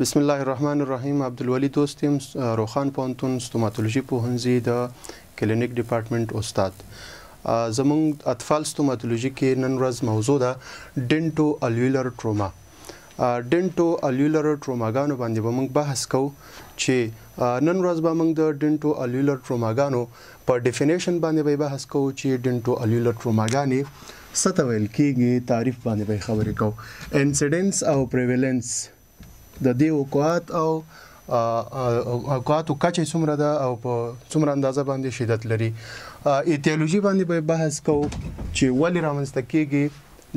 بسم الله الرحمن الرحیم عبدالولی دوستم روخان پونتون ستوماتولوژي پوهنځي د کلینیک ډپارټمنټ استاد زمونږ اطفال ستوماتولوژي کې نن ورځ موضوع ده ډینټو الویولر ټروما ډینټو الویولر ټروماګانو باندې به موږ بحث کوو چې نن ورځ به موږ د ډینټو الویولر ټروماګانو په ډیفینیشن باندې به بحث کوو چې ډینټو الویولر ټروماګانې څه ته ویل کیږي تعریف باندې به خبرې کوو انسیډنس او پریویلنس د دې وقوعات او اوقاتو کچه څومره ده او په څومره اندازه باندې شدت لري ایتیولوژي باندې به بحث کوو چې ولې رامنځته کیږي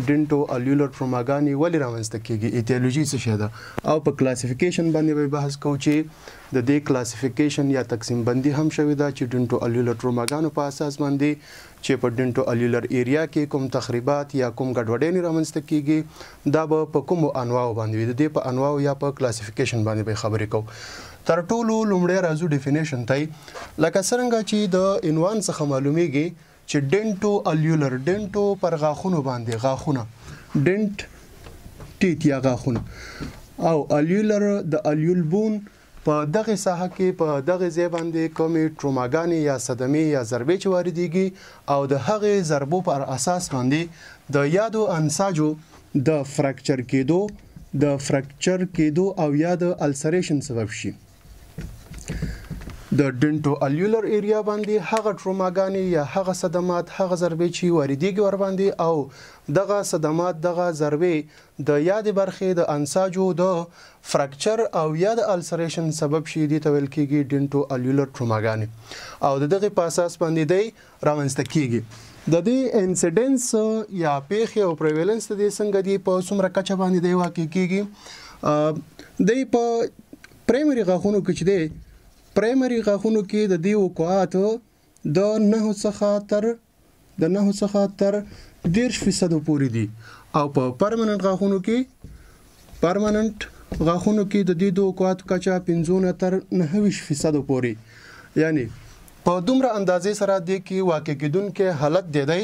ډینټو الولر پروماګانی ولې رامنځته کیږي ایتیولوژي څه شی ده او په کلاسیفیکیشن باندې به بحث کوو چې د دې کلاسیفیکیشن یا تقسیم بندي هم شوې ده چې ډینټو الولر پروماګانو په اساس باندې چې په ډینټو الولر ایریا کې کوم تخریبات یا کوم ګډوډین رامنځته کیږي دا به په کوم انواو باندې د دې په انواو یا په کلاسیفیکیشن باندې به خبرې کوو تر ټولو لومړی راځو ډیفینیشن ته لکه څنګه چې د عنوان څخه معلومیږي چې ډینټو الیولر ډینټو پر غاخونو باندې غاخونه ډینټ ټیټ یا غاخونه او الیولر د الیول بون په دغه ساحه کې په دغه ځای باندې کومې ټروماګانې یا صدمې یا ضربې چې واردېږي او د هغې ضربو پر اساس باندې د یادو انساجو د فرکچر کېدو د فرکچر کېدو او یا د السریشن سبب شي د ډنټو الویولر ایریا باندې هغه ټروماګانې یا هغه صدمات هغه ضربې چې واردېږي ور باندې او دغه صدمات دغه ضربې د یاد برخې د انساجو د فرکچر او یا د السریشن سبب شي دي تول کېږي ډنټو الویولر ټروماګانې او د دغه پاساس باندې دی راونځته کېږي د دې انسیډنس یا پیښې او پریویلنس د څنګه دی په څومره کچه باندې دی واقع کېږي د په پرایمری غاخونو کې چې دی پرایمري غاښونو کې د دی وقوعات د 9 څخه تر د 9 څخه تر 10% پورې دي او په پرمننت غاښونو کې پرمننت غاښونو کې د دې دوه کوات کچا 50 تر 90% پورې یعنی په دومره اندازې سره د کې واقع کېدونکې حالت دی دی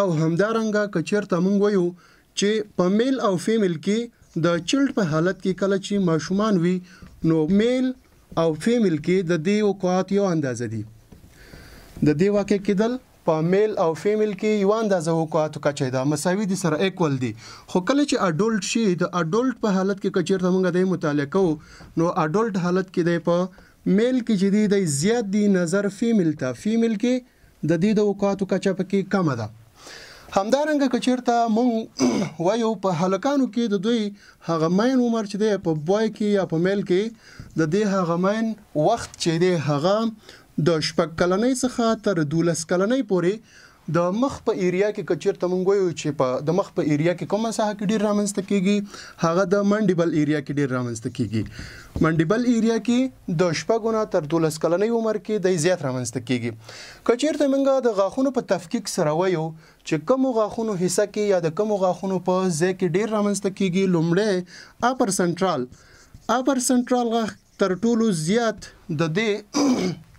او همدارنګه کچیرته مونږ ویو چې په میل او فیمیل کې د چلډ په حالت کې کله چې ماشومان وي نو میل او فیمیل کې د دې وقوعات یو اندازه دي د دې واقع کېدل په میل او فیمیل کې یو اندازه وقوعاتو کچې ده مساوي دي سره ایکول دي خو کله چې اډولټ شي د اډولټ په حالت کې کچېرته موږ د مطالعه کوو نو اډولټ حالت کې دی په میل کې جدي د زیات دي نظر فیمیل ته فیمیل کې د دې د وقوعاتو کچا پکې کم ده همدارنګه کچېرته مونږ وایو په هلکانو کې د دوی هغه مین عمر چې دی په بوای کې یا په میل کې د دې هغه مین وخت چې دی هغه د شپږ کلنۍ څخه تر 12 کلنۍ پورې د مخ په ایریا کې کچیر تمنګوي چې په د مخ په ایریا کې کومه ساحه کې ډیر رامنځته کیږي هغه د منډیبل ایریا کې ډیر رامنځته کیږي منډیبل ایریا کې د شپګونه تر 12 کلنې عمر کې د زیات رامنځته کیږي کچیر تمنګا د غاخونو په تفکیک سره وایو چې کوم غاخونو حصہ کې یا د کوم غاخونو په ځای کې ډیر رامنځته کیږي لومړی اپر سنټرال اپر سنټرال غاخ تر ټولو زیات د دې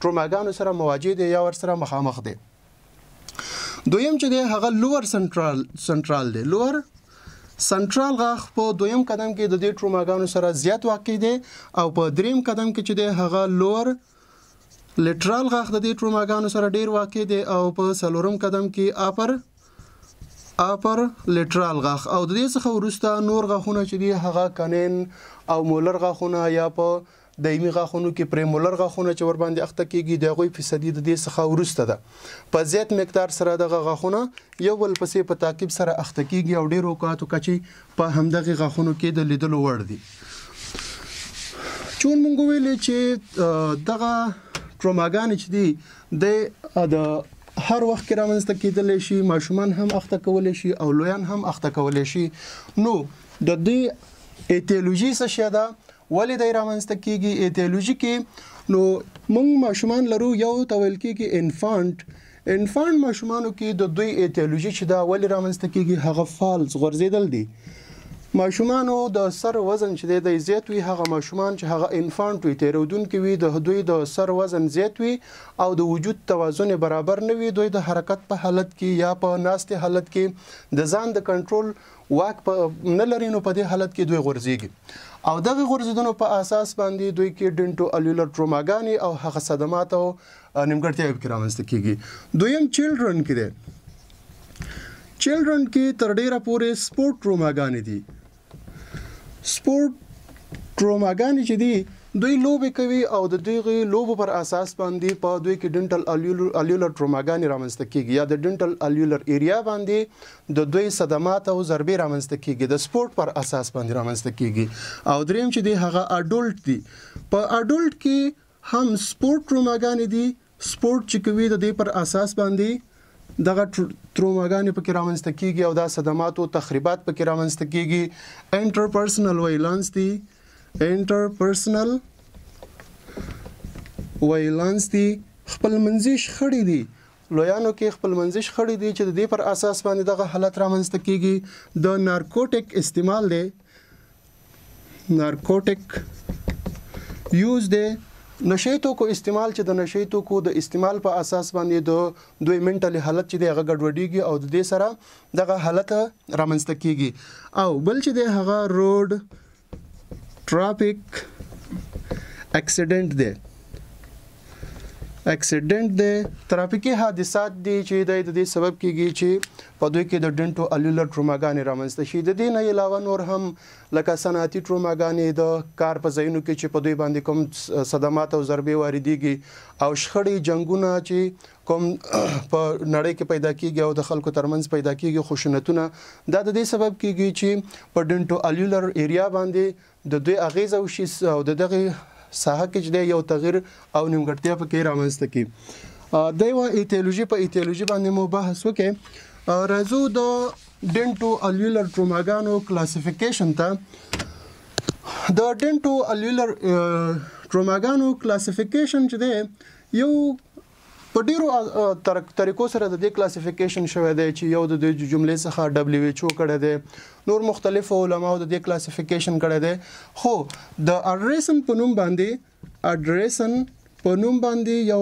ټروماګانو سره مواجه دي یا ور سره مخامخ دي دویم چې دی هغه لوور سنټرال سنټرال دی لوور سنټرال غاخ په دویم قدم کې د دې ټروماګانو سره زیات واقع دي او په دریم قدم کې چې دی هغه لوور لیټرال غاخ د دې ټروماګانو سره ډیر واقع دي او په سلورم قدم کې اپر اپر لیټرال غاخ او د دې څخه ورسته نور غاخونه چې دی هغه کنین او مولر غاخونه یا په دایمي غاخونو کې پریمولر غاخونه چې ور باندې اخته کیږي د غوي فیصدي د دې څخه ورسته ده په زیات مقدار سره دغه غاخونه یو بل پسې په تعقیب سره اخته کیږي او ډیرو کاتو کچې په همدغه غاخونو کې د لیدلو وړ دي چون مونږ ویلې چې دغه ټروماګان چې دي د هر وخت کې رامنځته کېدلی شي ماشومان هم اخته کولی شي او لویان هم اخته کولی شي نو د دې ایتیولوژي څه شی ده ولې د رامنځته کیږي ایتیولوژیکي نو موږ ماشومان لرو یو تویل کیږي انفانټ انفانټ ماشومانو کې د دوی ایتیولوژي چې دا ولې رامنځته کیږي هغه فالس غورځیدل دي ماشومانو د سر وزن چې د زیات وي هغه ماشومان چې هغه انفانټ وي تیرودون کې وي د دوی د سر وزن زیات وي او د وجود توازن برابر نه وي دوی د حرکت په حالت کې یا په ناستې حالت کې د ځان د کنټرول واک په نه لري نو په دې حالت کې دوی غورځيږي او دغه غورځیدنو په اساس باندې دوی کې ډینټو الولر ټروماګانی او هغه صدمات او نیمګړتیاوې کې رامنځته کیږي دویم چیلډرن کې دي چیلډرن کې تر ډیره پورې سپورت ټروماګانی دي سپورت ډروماګان چې دي دوی لوبې کوي او د دغه لوبو پر اساس باندې په دوی کې ډنټل الیولر الیولر ټروماګان رامنځته کیږي یا د ډنټل الیولر ایریا باندې د دوی صدمات او ضربې رامنځته کیږي د سپورت پر اساس باندې رامنځته کیږي او دریم چې دی هغه اډولټ دي په اډولټ کې هم سپورت ټروماګان دي سپورت چې کوي د دې پر اساس باندې دغه تروماګانې پکې رامنځته کیږي او دا صدمات او تخریبات پکې رامنځته کیږي انټر پرسنل ویلانس دی انټر پرسنل ویلانس دی خپل منځي شخړې دي لویانو کې خپل منځش خړې دي چې د دې پر اساس باندې دغه حالت رامنځته کیږي د نارکوټک استعمال دی نارکوټک یوز دی نشي توکو استعمال چې د نشي توکو د استعمال په اساس باندې د دوی منټل حالت چې دغه ګډوډیږي او د دې سره دغه حالت رامنځته کیږي او بل چې د هغه روډ ټرافیک اکسیډنٹ دی اکسیډنټ دی ترافیکي حادثات دي چې د دې سبب کیږي چې په دوی کې د ډنټو الولر ټروماګانې رامنځته شي د دې نه علاوه نور هم لکه صنعتي ټروماګانې د کار په ځایونو کې چې په دوی باندې کوم صدمات او ضربې واردېږي او شخړې جنگونه چې کوم په نړۍ کې پیدا کیږي او د خلکو ترمنځ پیدا کیږي خوشنتونه دا د دې سبب کیږي چې په ډنټو الولر ایریا باندې د دوی اغیز او شي او د دغه ساحه کې چې یو تغیر او نیمګړتیا پکې رامنځته کی د یو ایتیولوژي په ایتیولوژي باندې مو بحث وکې راځو د ډینټو الویلر ټروماګانو کلاسیفیکیشن ته د ډینټو الویلر ټروماګانو کلاسیفیکیشن چې دی یو په ډیرو طریقو سره د دې کلاسیفیکیشن شوې دی چې یو د جملې څخه دبليو ایچ او کړه دی نور مختلف علماو د دې کلاسیفیکیشن کړه دی خو د اډریسن په نوم باندې اډریسن په نوم باندې یو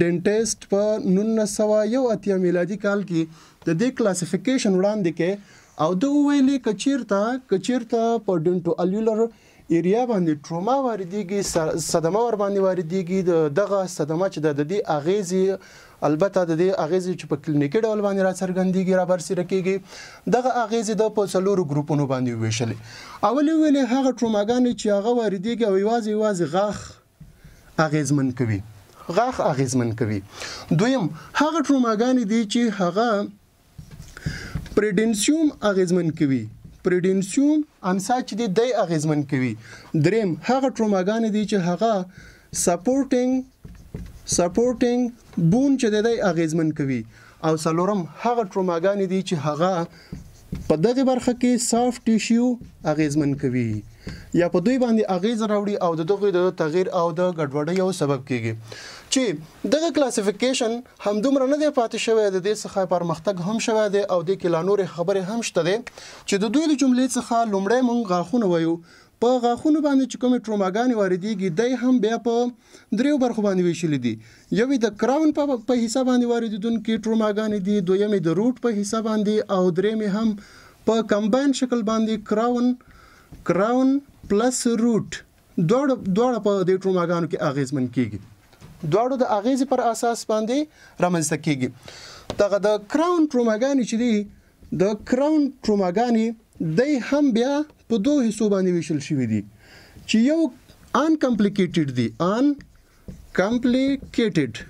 ډینټیسټ په 1901 میلادي کال کې د دې کلاسیفیکیشن وړاندې کې او د ویلي کچیرته کچیرته په ډینټو الولر ایریا باندې ټروما واردېږي صدمه ور باندې واردېږي دغه صدمه چې د دې اغیزې البته د دې اغیزې چې په کلینیکي ډول باندې را څرګندېږي را برسېره کیږي دغه اغیزې د په څلورو ګروپونو باندې ویشلې اول ویلې هغه ټروماګانې چې هغه واردېږي او یوازې یوازې غاښ اغیزمن کوي غاښ اغیزمن کوي دویم هغه ټروماګانې دي چې هغه پریډنسیوم اغیزمن کوي پریډینسیوم امسا چې د اغیزمن کوي دریم هغه ټروماګان دي چې هغه سپورټینګ سپورټینګ بون چې د اغیزمن کوي او سلورم هغه ټروماګان دي چې هغه په دغه برخه کې سافټ ټیشو اغیزمن کوي یا په دوی باندې اغیز راوړي او د دغه د تغییر او د ګډوډۍ یو سبب کیږي چې دغه کلاسیفیکیشن همدومره نه دی پاتې شوی د دې څخه پرمختګ هم شوی دی او د کې لا نورې خبرې هم شته دي چې د دوی د جملې څخه لومړی مونږ غاخونه وایو په غاخونو باندې چې کومې ټروماګانې واردېږي دی هم بیا په دریو برخو باندې ویشلې دي یوې د کراون په په حساب باندې واردېدونکې ټروماګانې دي دویمې د روټ په حساب باندې او درېمې هم په کمباین شکل باندې کراون کراون پلس روټ دواړه دواړه په دې ټروماګانو کې اغیزمن کیږي دواړه د اغیزې پر اساس باندې رامنځته کیږي دغه د کراون ټروماګانې چې دي د کراون ټروماګانې د هم بیا په دوه حصو باندې ویشل شوي دي چې یو ان کمپلیکیټډ دي ان کمپلیکیټډ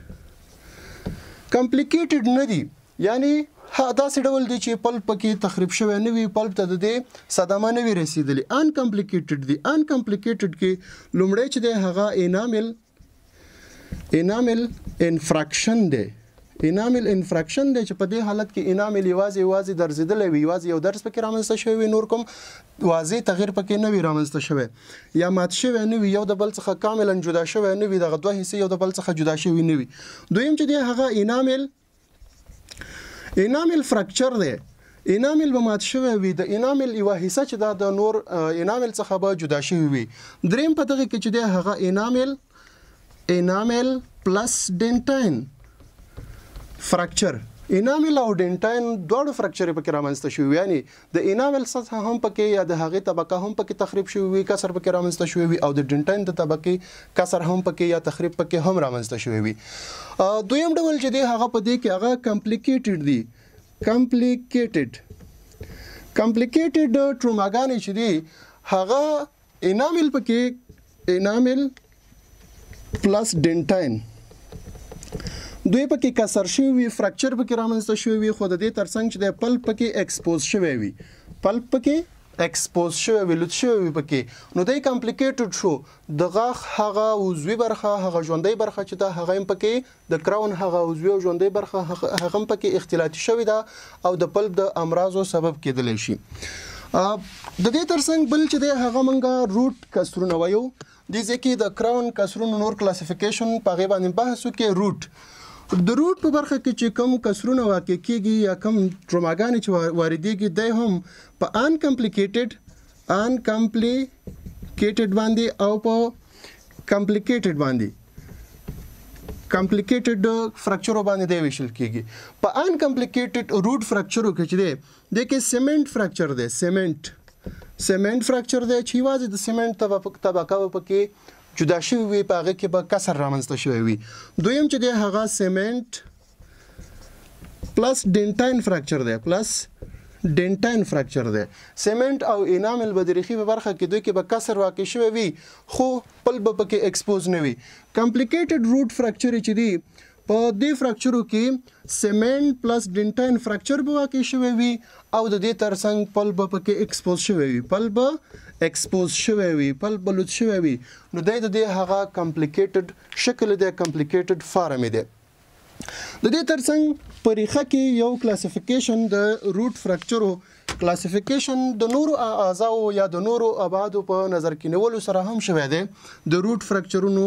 کمپلیکیټډ نه دي یعنی دا سې ډول دی چې پلپ پکې تخریب شوی نه وي پلپ ته د دې صدمه نه وي رسیدلی ان کمپلیکیټډ دی ان کمپلیکیټډ کې لومړی چې دی هغه انامل انامل انفراکشن دی انامل انفراکشن دی چې په دې حالت کې انامل یوازې یوازې درځیدلې وي یوازې یو درس پکې رامنځته شوی وي نور کوم واضح تغیر پکې نه وي رامنځته شوی یا مات شوی نه وي یو د بل څخه کاملا جدا شوی نه وي دغه دوه حصے یو د بل څخه جدا شوی نه وي دویم چې دی هغه انامل انامل فرکچر دی انامل به مات شوی وي د انامل یو حصہ چې دا د نور انامل څخه به جدا شوی وي دریم په دغه کې چې دی هغه انامل انامل پلس ډینټاین فرکچر انامل او ډینټاین دواړو فرکچر په کرامنسته شوی یعنی د انامل سطح هم پکې یا د هغه طبقه هم پکې تخریب شوی وي کسر په کرامنسته شوی وي او د ډینټاین د طبقه کسر هم پکې یا تخریب پکې هم رامنسته شوی وي دویم ډول چې دی هغه په دې کې هغه کمپلیکیټډ دی کمپلیکیټډ کمپلیکیټډ ټروماګانې چې دی هغه انامل پکې انامل پلس ډینټاین دوی پکې کسر شوی وي فریکچر پکې رامنځته شوی وي خو د دې ترڅنګ چې د پل پکې ایکسپوز شوی وي پل پکې ایکسپوز شوی وي لوت شوی پکې نو دای کمپلیکیټډ شو د غاخ هغه عضوي برخه هغه ژوندۍ برخه چې دا هغه پکې د کراون هغه عضوي او ژوندۍ برخه هغه پکې اختلافي شوی دا او د پلپ د امراضو سبب کېدلی شي د دې ترڅنګ بل چې د هغه منګه روټ کسرونه وایو د ځکه د کراون کسرونو نور کلاسیفیکیشن په غیبه باندې بحث وکړي روټ د روټ په برخه کې چې کم کسرونه واقع کیږي یا کم ټروماګانې چې واردېږي دی هم په ان کمپلیکیټډ ان کمپلیکیټډ باندې او په کمپلیکیټډ باندې کمپلیکیټډ فرکچرو باندې دی ویشل کیږي په ان کمپلیکیټډ روټ فرکچرو کې چې دی د کې سیمنٹ فرکچر دی سیمنٹ سیمنٹ فرکچر دی چې واځي د سیمنٹ طبقه په کې جدا شوی وي په هغه کې به کسر رامنځته شوی وي دویم چې دی هغه سیمنټ پلس ډینټاین فریکچر دی پلس ډینټاین فریکچر دی سیمنټ او انامل بدريخي په برخه کې دوی کې به کسر واقع شوی وي خو پل به پکې ایکسپوز نه وي کمپلیکیټډ روټ فریکچر چې دی په دې فراکچرو کې سیمنټ پلس ډینټاین فراکچر به واقع شوی وي او د دې ترڅنګ پلب پکې ایکسپوز شوی وي پلب ایکسپوز شوی وي پلب لوت شوی وي نو د دې هغه کمپلیکیټډ شکل دی کمپلیکیټډ فارم دی د دې ترڅنګ پریخه کې یو کلاسیفیکیشن د روټ فراکچرو کلاسیفیکیشن د نورو اعضاو یا د نورو ابعادو په نظر کې نیولو سره هم شوی دی د روټ فرکچرونو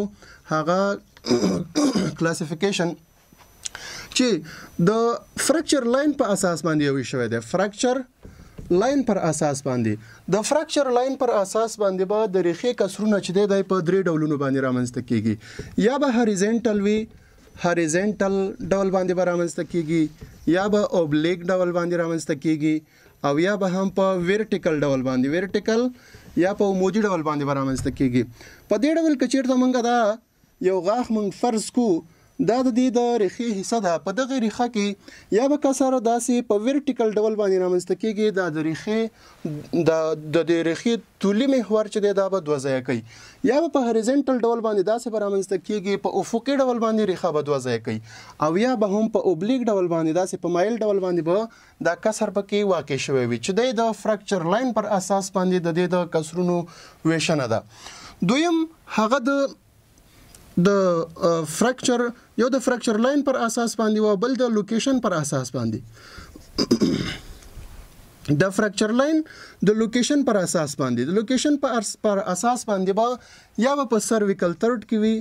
هغه کلاسیفیکیشن چې د فرکچر لاین په اساس باندې وي شوی دی فرکچر لاین پر اساس باندې د فرکچر لاین پر اساس باندې به با د ریخې کسرونه چې دی په درې ډولونو باندې رامنځته کیږي یا به هریزنټل وي هریزنټل ډول باندې به رامنځته کیږي یا به اوبلیک ډول باندې رامنځته کیږي او یا به هم په ورټیکل ډول باندې ورټیکل یا په عمودي ډول باندې برامنځته کیږي په دې ډول کچیر ته مونږه دا یو غاښ مونږ فرض کو دا د دې د ریخې حصہ ده په دغه ریخه کې یا به کسره داسې په ورټیکل ډول باندې رامنځته کیږي دا د ریخې د د دې ریخې طولي محور چې دا به دوه ځای کوي یا به په هریزنټل ډول باندې داسې به رامنځته کیږي په افقي ډول باندې ریخه به دوه ځای کوي او یا به هم په اوبلیک ډول باندې داسې په مایل ډول باندې به دا کسر پکې واقع شوی وي چې د فرکچر لاین پر اساس باندې د دې د کسرونو ویشنه ده دویم هغه د د فرکچر یو د فرکچر لاین پر اساس باندې او بل د لوکیشن پر اساس باندې د فرکچر لاین د لوکیشن پر اساس باندې د لوکیشن پر پر اساس باندې با یا په سرویکل ترټ کې وي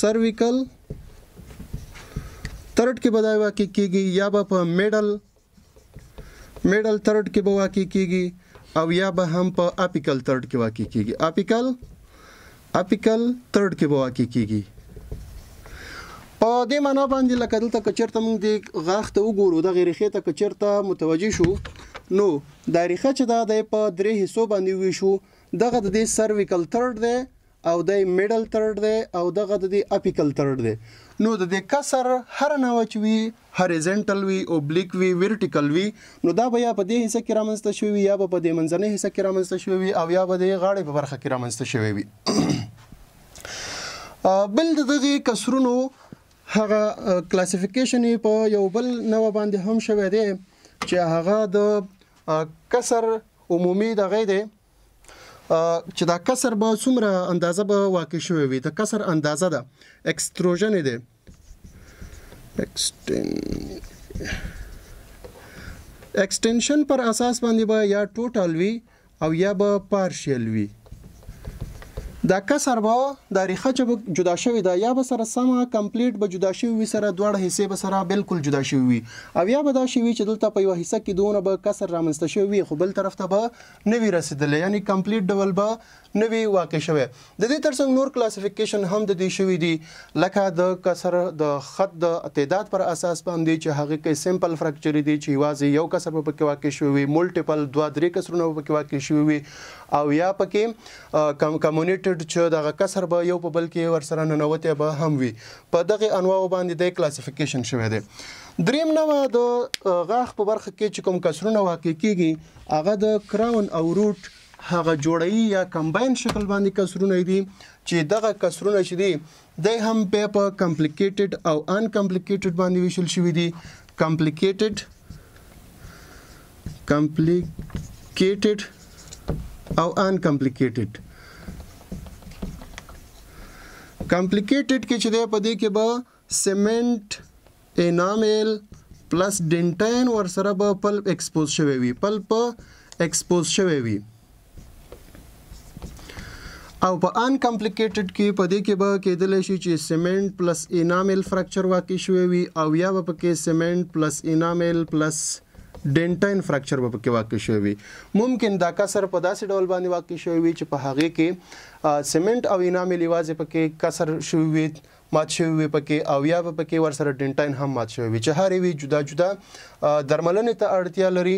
سرویکل ترټ کې بدای واقع کیږي یا په میډل میډل ترټ کې به واقع کیږي او یا به هم په اپیکل ترټ کې واقع کیږي اپیکل اپیکل ترټ کې به واقع کیږي په دې معنا باندې لکه دلته کچرته موږ د غاښ ته وګورو د غریخې ته کچرته متوجه شو نو دا ریخه چې دا د په درې حصو باندې ویشو دغه د دې سرویکل ترډ دی او د میډل ترډ دی او دغه د دې اپیکل ترډ دی نو د دې کسر هر نو چوي هریزنټل وی اوبلیک وی ورټیکل وی نو دا بیا په دې حصہ کې رامنځته شوی یا په دې منځنۍ حصہ کې رامنځته شوی او یا په دې غاړې په برخه کې رامنځته شوی وي بل دغه کسرونو هغه کلاسیفیکیشن په یو بل نو باندې هم شوې دی چې هغه د کسر عمومي دغه دی چې دا کسر به څومره اندازه به واقع شوې وي د کسر اندازه ده اکستروژن دی اکستنشن پر اساس باندې به یا ټوټل وي او یا به پارشل وي دا کسر به دا ریخه چې جدا شوی دا یا به سره سمه کمپلیټ به جدا شوی وي سره دواړه حصے به سره بالکل جدا شوی وي او یا به دا شوی چې دلته په یو حصہ کې دونه به کسر رامنځته شوی وي خو بل طرف ته به نوی رسیدل یعنی کمپلیټ ډول به نوی واقع شوی د دې ترڅنګ نور کلاسیفیکیشن هم د دې شوی دی لکه د کسر د خط د تعداد پر اساس باندې چې هغه کې سمپل فریکچر دي چې واځي یو کسر په کې واقع شوی وي ملټیپل دوه درې کسرونه په کې واقع شوی وي او یا پکې کم کمیونټډ چې دغه کسر به یو په بل کې ورسره ننوته به هم وي په دغه انواع باندې د کلاسیفیکیشن شوی دی دریم نو د غاخ په برخه کې چې کوم کسرونه واقع کیږي هغه د کراون او روټ هغه جوړی یا کمباین شکل باندې کسرونه دي چې دغه کسرونه چې دي د هم په کمپلیکیټډ او ان کمپلیکیټډ باندې ویشل شوی دي کمپلیکیټډ کمپلیکیټډ او ان کمپلیکیټډ کمپلیکیټډ کې چې دی په دې کې به سیمنٹ انامل پلس ډینټاین ور سره به پلپ ایکسپوز شوی وي پلپ ایکسپوز شوی وي او په ان کمپلیکیټډ کې په دې کې به کېدل شي چې سیمنٹ پلس انامل فرکچر واقع شوی وي او یا به پکې سیمنٹ پلس انامل پلس ډینټاین فریکچر په کې واقع شوی وي ممکن دا کسر په داسې ډول باندې واقع شوی وي چې په هغه کې سیمنٹ او انامې لیوازې په کې کسر شوی وي مات شوی وي پکې او یا پکې ورسره ډینټاین هم مات شوی وي چې هر وی جدا جدا درملنې ته اړتیا لري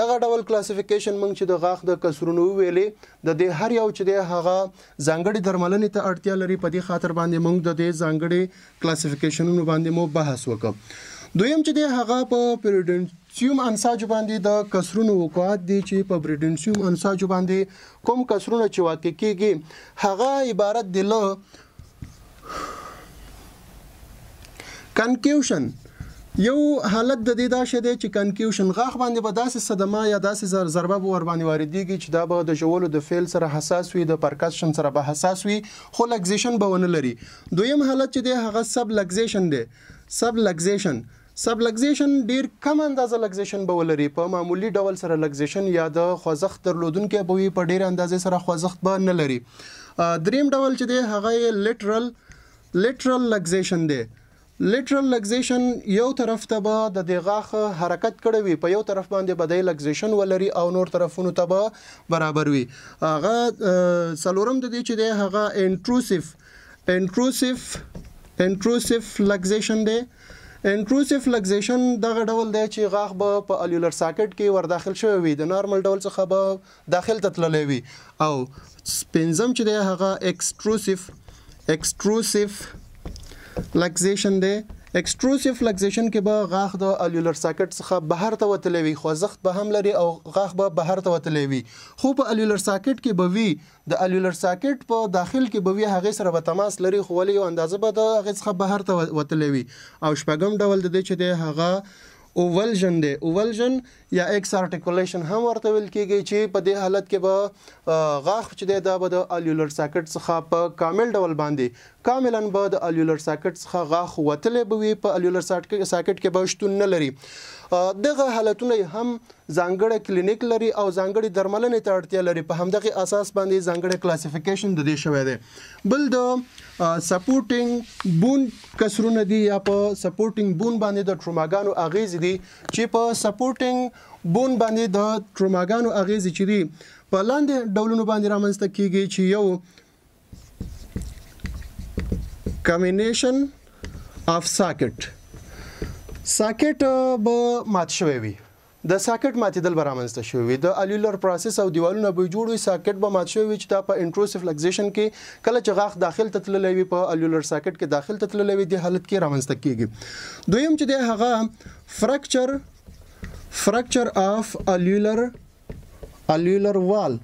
دغه ډول کلاسیفیکیشن موږ چې د غاښ د کسرونو ویلې د دې هر یو چې د هغه ځانګړي درملنې ته اړتیا لري په دې خاطر باندې موږ د دې ځانګړي کلاسیفیکیشنونو باندې مو بحث وکړو دویم چې د هغه په پیریډنټ سیوم انساجو باندې د کسرونو وقوعات دي چې په بریډن سیوم انساجو باندې کوم کسرونه چې واقع کیږي هغه عبارت دی له کنکیوشن یو حالت د دې دا شه دی چې کنکیوشن غاخ باندې به داسې صدمه یا داسې ضربه به ور باندې واردېږي چې دا به د جوړولو د فعل سره حساس وي د پرکشن سره به حساس وي خو لګزیشن به ونه لري دویم حالت چې دی هغه سب لګزیشن دی سب لګزیشن سب لګزیشن ډیر کم اندازه لګزیشن به ولري په معمولی ډول سره لګزیشن یا د خوځښت درلودونکو به وي په ډیر اندازې سره خوځښت به نه لري دریم ډول چې دی هغه لیټرل لیټرل لګزیشن دی لیټرل لګزیشن یو طرف ته به د دغه حرکت کړی وي په یو طرف باندې بدای لګزیشن ولري او نور طرفونو ته به برابر وي هغه سلورم د دې چې دی هغه انټروسیف انټروسیف انټروسیف لګزیشن دی انټروسیو لګزیشن دغه ډول دی چې غاغ به په الیولر ساکټ کې ور داخل شوی وي د نارمل ډول څخه به داخل تتللی وي او سپینزم چې دی هغه اکستروسیو اکستروسیو لګزیشن دی اکستروسیو فلکسیشن کې به غاښ د الولر ساکټ څخه بهر ته وتلی وي خوځښت به هم لري او غاښ به بهر ته وتلی وي خو په الولر ساکټ کې به وي د الولر ساکټ په داخل کې به وي هغې سره به تماس لري خو ولې یو اندازه به د هغې څخه بهر ته وتلی وي او شپږم ډول د دې چې دی هغه اوولژن دی اوولژن یا ایکس ارټیکولیشن هم ورته ویل کیږي چې په دې حالت کې به غاښ چې دی دا به د الیولر ساکټ څخه په کامل ډول باندې کاملا به د الیولر ساکټ څخه غاښ وتلې به وي په الیولر ساکټ کې به شتون نه لري دغه حالتونه هم ځانګړی کلینیک لري او ځانګړي درملنې ته اړتیا لري په همدغه اساس باندې ځانګړی کلاسیفیکیشن د دې شوی دی بل د سپورټینګ بون کسرونه دي یا په سپورټینګ بون باندې د ټروماګانو اغیز دي چې په سپورټینګ بون باندې د ټروماګانو اغیز چې دي په لاندې ډولونو باندې رامنځته کیږي چې یو combination of socket ساکټ به مات شوی وي د ساکټ ماتیدل برامنځته شوی د الیولر پروسس او دیوالونه به جوړوي ساکټ به مات شوی چې دا په انټروسیو فلکسیشن کې کله چې غاخ داخل تتللی وي په الیولر ساکټ کې داخل تتللی وي د حالت کې رامنځته کیږي دویم چې د هغه فرکچر فرکچر اف الیولر الیولر وال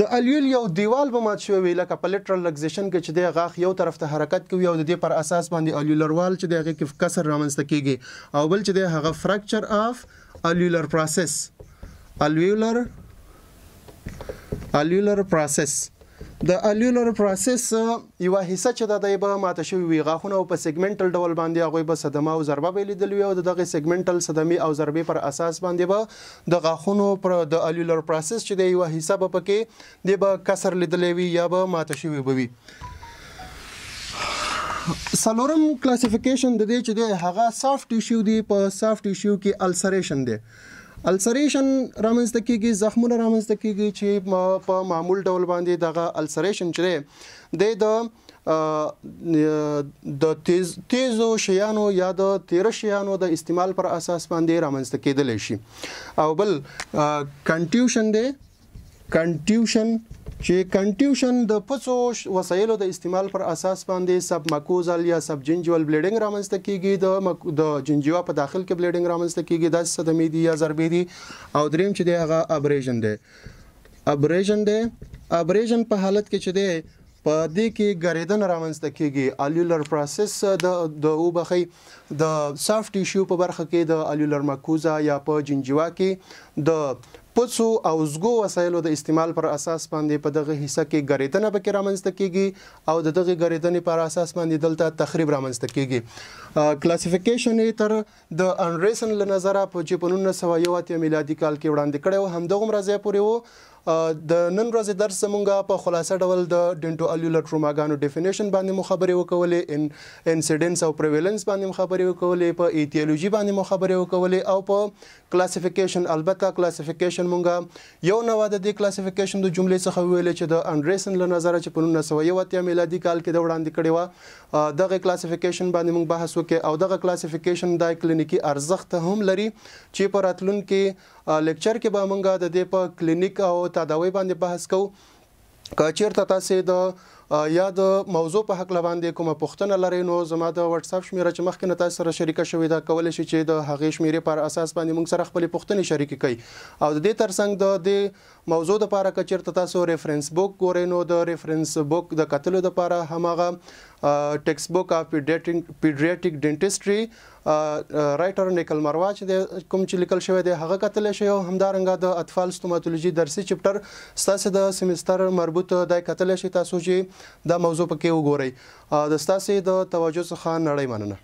د الیول یو دیوال به مات شوی وی لکه په لیټرل لګزیشن کې چې د غاخ یو طرف ته حرکت کوي او د دې پر اساس باندې الیولر وال چې دغه کې کسر رامنځته کیږي او بل چې د هغه فریکچر اف الیولر پروسس الیولر الیولر پروسس د الیولر پروسس یو حصہ چې د دایبه ماته شوی وی غاخونه په سیګمنټل ډول باندې هغه به صدمه او ضربه به لیدل وی او دغه سیګمنټل صدمه او ضربه پر اساس باندې به د غاخونو پر د الیولر پروسس چې د یو حصہ به پکې د به کسر لیدل وی یا به ماته شوی به وی سلورم کلاسیفیکیشن د دې چې د هغه سافټ ټیشو دی په سافټ ټیشو کې السریشن دی السریشن رامنځته کیږي زخمونه رامنځته کیږي چې ما په معمول ډول باندې دغه السریشن چې دی د د تیز تیزو شیانو یا د تیر شیانو د استعمال پر اساس باندې رامنځته کېدل شي او بل کنټیوشن دی کنټیوشن چې کنټیوشن د پڅو وسایلو د استعمال پر اساس باندې سب مکوزل یا سب جنجول بلیډینګ رامنځته کیږي د مک... د جنجوا په داخل کې بلیډینګ رامنځته کیږي د صدمې دي یا ضربې دي او دریم چې دی هغه ابریشن دی ابریشن دی ابریشن په حالت کې چې دی په دې کې ګریدن رامنځته کیږي الولر پروسس د د وبخي د سافټ ټیشو په برخه کې د الولر مکوزا یا په جنجوا کې د پڅو او زګو وسایلو د استعمال پر اساس باندې په دغه حصہ کې غریدنه پکې رامنځته کیږي او د دغه غریدنې پر اساس باندې دلته تخریب رامنځته کیږي کلاسیفیکیشن یې تر د انریسن لنظر په چې په 1901 میلادي کال کې وړاندې کړو همدغه مرزه پورې وو د نن ورځې درس مونږه په خلاصه ډول د ډینټو الولر ټروماګانو ډیفینیشن باندې مو خبرې وکولې ان انسیډنس او پریویلنس باندې مو خبرې وکولې په ایتیولوژي باندې مو خبرې وکولې او په کلاسیفیکیشن البته کلاسیفیکیشن مونږه یو نو د دې کلاسیفیکیشن د جملې څخه ویلې چې د انډریسن له نظر چې په 1980 میلادي کال کې د وړاندې کړې و دغه کلاسیفیکیشن باندې موږ بحث وکړو او دغه کلاسیفیکیشن د کلینیکی ارزښت هم لري چې په راتلونکو لیکچر کې به موږ د دې په کلینیک او تداوی باندې بحث کوو که چیرته تاسو د یا د موضوع په حق لواندې کومه پوښتنه لرئ نو زما د واتس اپ شمیره چې مخکې نه تاسو سره شریکه شوې ده کولای شئ چې د هغې شمیرې پر اساس باندې موږ سره خپل پوښتنې شریک کړئ او د دې ترڅنګ د دې موضوع د لپاره که چیرته تاسو ریفرنس بوک ګورئ نو د ریفرنس بوک د کتلو لپاره هماغه ټیکسټ اف پیډیاټریک ډینټستري رائټر نیکل مروا چې کوم چې لیکل شوی دی هغه کتل شوی او همدارنګه د اطفال ستوماتولوژي درسي چپټر ستاسو د سیمستر مربوط د کتل شي تاسو چې دا موضوع پکې وګورئ د ستاسو د توجه څخه نړۍ مننه